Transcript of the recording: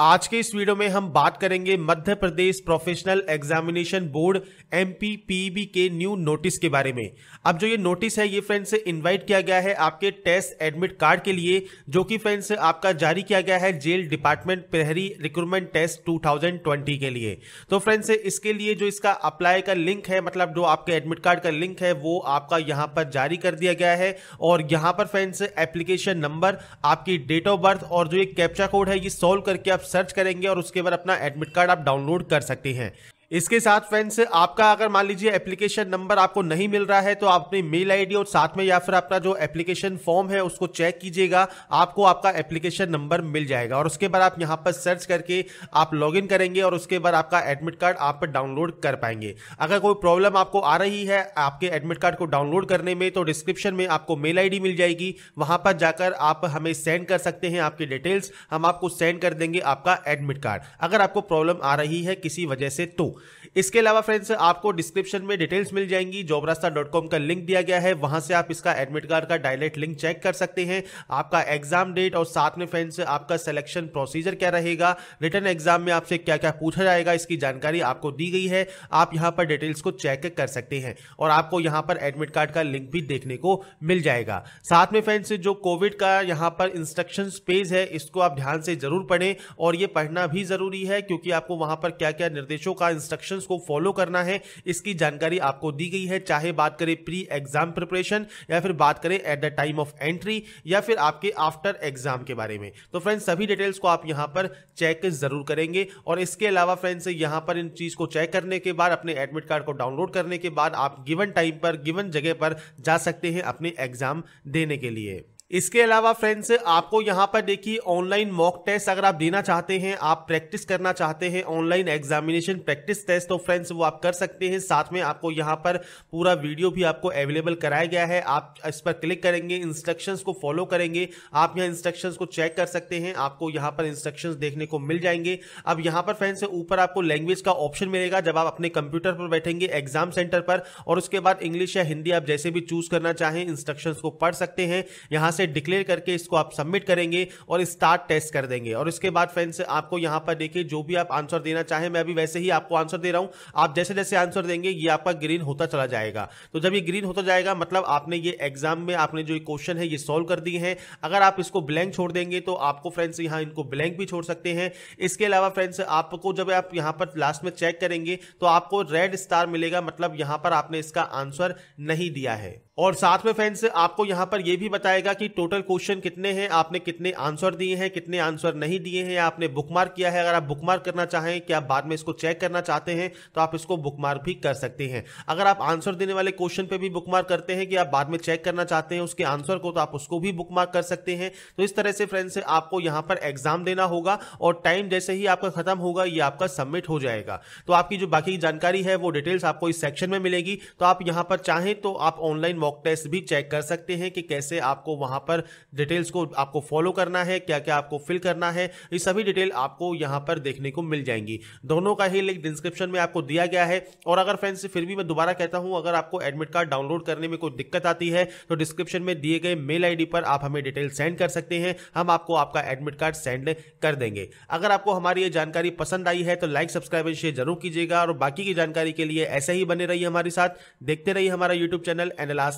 आज के इस वीडियो में हम बात करेंगे Madhya Pradesh professional examination board M P के न्यू नोटिस के बारे में अब जो ये नोटिस है ये फ्रेंड्स इनवाइट किया गया है आपके टेस्ट एडमिट कार्ड के लिए जो कि फ्रेंड्स आपका जारी किया गया है जेल डिपार्टमेंट प्रहरी रिक्रूटमेंट टेस्ट 2020 के लिए तो फ्रेंड्स इसके लिए जो इसका अप्लाई का लिंक है मतलब जो आपके एडमिट कार्ड का लिंक है वो आपका यहाँ पर जारी कर दिया गया है और यहाँ पर फ्रेंड्स एप्लीकेशन नंबर आपकी डेट ऑफ बर्थ और जो ये कैप्चा कोड है ये सोल्व करके आप सर्च करेंगे और उसके बाद अपना एडमिट कार्ड आप डाउनलोड कर सकते हैं इसके साथ फ्रेंड्स आपका अगर मान लीजिए एप्लीकेशन नंबर आपको नहीं मिल रहा है तो आप अपनी मेल आईडी और साथ में या फिर आपका जो एप्लीकेशन फॉर्म है उसको चेक कीजिएगा आपको आपका एप्लीकेशन नंबर मिल जाएगा और उसके बाद आप यहाँ पर सर्च करके आप लॉगिन करेंगे और उसके बाद आपका एडमिट कार्ड आप डाउनलोड कर पाएंगे अगर कोई प्रॉब्लम आपको आ रही है आपके एडमिट कार्ड को डाउनलोड करने में तो डिस्क्रिप्शन में आपको मेल आई मिल जाएगी वहाँ पर जाकर आप हमें सेंड कर सकते हैं आपकी डिटेल्स हम आपको सेंड कर देंगे आपका एडमिट कार्ड अगर आपको प्रॉब्लम आ रही है किसी वजह से तो इसके अलावा फ्रेंड्स आपको डिस्क्रिप्शन में डिटेल्स मिल जाएंगी जॉबरास्ता का लिंक दिया गया है वहां से आप इसका एडमिट कार्ड का डायरेक्ट लिंक चेक कर सकते हैं आपका एग्जाम डेट और साथ में फ्रेंड्स आपका सिलेक्शन प्रोसीजर क्या रहेगा रिटर्न एग्जाम में आपसे क्या क्या पूछा जाएगा इसकी जानकारी आपको दी गई है आप यहाँ पर डिटेल्स को चेक कर सकते हैं और आपको यहाँ पर एडमिट कार्ड का लिंक भी देखने को मिल जाएगा साथ में फ्रेंड्स जो कोविड का यहाँ पर इंस्ट्रक्शन पेज है इसको आप ध्यान से जरूर पढ़ें और ये पढ़ना भी जरूरी है क्योंकि आपको वहां पर क्या क्या निर्देशों का इंस्ट्रक्शंस को फॉलो करना है इसकी जानकारी आपको दी गई है चाहे बात करें प्री एग्जाम प्रिपरेशन या फिर बात करें at the time of entry या फिर आपके आफ्टर एग्जाम के बारे में तो फ्रेंड्स सभी डिटेल्स को आप यहां पर चेक जरूर करेंगे और इसके अलावा फ्रेंड्स यहां पर इन चीज को चेक करने के बाद अपने एडमिट कार्ड को डाउनलोड करने के बाद आप गिवन टाइम पर गिवन जगह पर जा सकते हैं अपने एग्जाम देने के लिए इसके अलावा फ्रेंड्स आपको यहाँ पर देखिए ऑनलाइन मॉक टेस्ट अगर आप देना चाहते हैं आप प्रैक्टिस करना चाहते हैं ऑनलाइन एग्जामिनेशन प्रैक्टिस टेस्ट तो फ्रेंड्स वो आप कर सकते हैं साथ में आपको यहाँ पर पूरा वीडियो भी आपको अवेलेबल कराया गया है आप इस पर क्लिक करेंगे इंस्ट्रक्शंस को फॉलो करेंगे आप यहाँ इंस्ट्रक्शन को चेक कर सकते हैं आपको यहाँ पर इंस्ट्रक्शन देखने को मिल जाएंगे अब यहाँ पर फ्रेंड्स ऊपर आपको लैंग्वेज का ऑप्शन मिलेगा जब आप अपने कंप्यूटर पर बैठेंगे एग्जाम सेंटर पर और उसके बाद इंग्लिश या हिंदी आप जैसे भी चूज करना चाहें इंस्ट्रक्शन को पढ़ सकते हैं यहाँ से डिक्लेयर करके इसको आप सबमिट करेंगे और स्टार्ट टेस्ट कर देंगे और इसके बाद फ्रेंड्स आपको यहां पर देखिए जो भी आप आंसर देना चाहें मैं अभी वैसे ही आपको आंसर दे रहा हूं आप जैसे जैसे आंसर देंगे ये आपका ग्रीन होता चला जाएगा तो जब ये ग्रीन होता जाएगा मतलब आपने ये एग्जाम में आपने जो क्वेश्चन है ये सॉल्व कर दिए हैं अगर आप इसको ब्लैंक छोड़ देंगे तो आपको फ्रेंड्स यहाँ इनको ब्लैंक भी छोड़ सकते हैं इसके अलावा फ्रेंड्स आपको जब आप यहाँ पर लास्ट में चेक करेंगे तो आपको रेड स्टार मिलेगा मतलब यहाँ पर आपने इसका आंसर नहीं दिया है और साथ में फ्रेंड्स आपको यहां पर यह भी बताएगा कि टोटल क्वेश्चन कितने हैं आपने कितने आंसर दिए हैं कितने आंसर नहीं दिए हैं आपने बुकमार्क किया है अगर आप बुकमार्क करना चाहें कि आप बाद में इसको चेक करना चाहते हैं तो आप इसको बुकमार्क भी कर सकते हैं अगर आप आंसर देने वाले क्वेश्चन पर भी बुकमार्क करते हैं कि आप बाद में चेक करना चाहते हैं उसके आंसर को तो आप उसको भी बुकमार्क कर सकते हैं तो इस तरह से फ्रेंड्स आपको यहाँ पर एग्जाम देना होगा और टाइम जैसे ही आपका खत्म होगा ये आपका सबमिट हो जाएगा तो आपकी जो बाकी जानकारी है वो डिटेल्स आपको इस सेक्शन में मिलेगी तो आप यहाँ पर चाहें तो आप ऑनलाइन मॉक टेस्ट भी चेक कर सकते हैं कि कैसे आपको वहां पर डिटेल्स को आपको फॉलो करना है क्या क्या आपको फिल करना है ये सभी डिटेल आपको यहां पर देखने को मिल जाएंगी दोनों का ही लिंक डिस्क्रिप्शन में आपको दिया गया है और अगर फ्रेंड्स फिर भी मैं दोबारा कहता हूं अगर आपको एडमिट कार्ड डाउनलोड करने में कोई दिक्कत आती है तो डिस्क्रिप्शन में दिए गए मेल आई पर आप हमें डिटेल सेंड कर सकते हैं हम आपको आपका एडमिट कार्ड सेंड कर देंगे अगर आपको हमारी ये जानकारी पसंद आई है तो लाइक सब्सक्राइब एंड शेयर जरूर कीजिएगा और बाकी की जानकारी के लिए ऐसे ही बने रहिए हमारे साथ देखते रहिए हमारा यूट्यूब चैनल एनलास